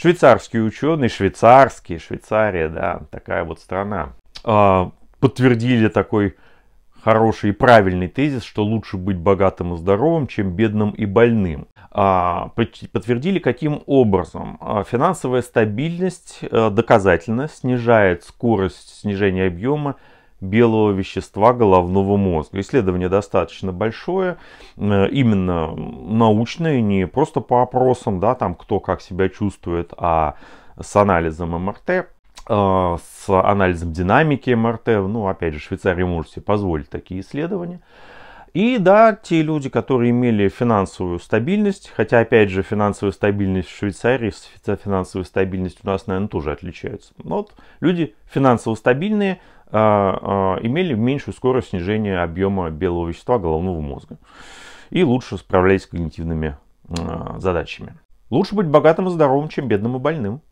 Швейцарские ученые, швейцарский, Швейцария, да, такая вот страна, а, подтвердили такой хороший и правильный тезис, что лучше быть богатым и здоровым, чем бедным и больным. А, подтвердили каким образом. А, финансовая стабильность э, доказательно снижает скорость снижения объема белого вещества головного мозга. Исследование достаточно большое, э, именно научное, не просто по опросам, да, там кто как себя чувствует, а с анализом МРТ, э, с анализом динамики МРТ. Ну, опять же, Швейцария может себе позволить такие исследования. И да, те люди, которые имели финансовую стабильность, хотя, опять же, финансовая стабильность в Швейцарии, финансовая стабильность у нас, наверное, тоже отличается. Но вот люди финансово стабильные э, а, э, а, имели меньшую скорость снижения объема белого вещества головного мозга и лучше справлялись с когнитивными э, задачами. Лучше быть богатым и здоровым, чем бедным и больным.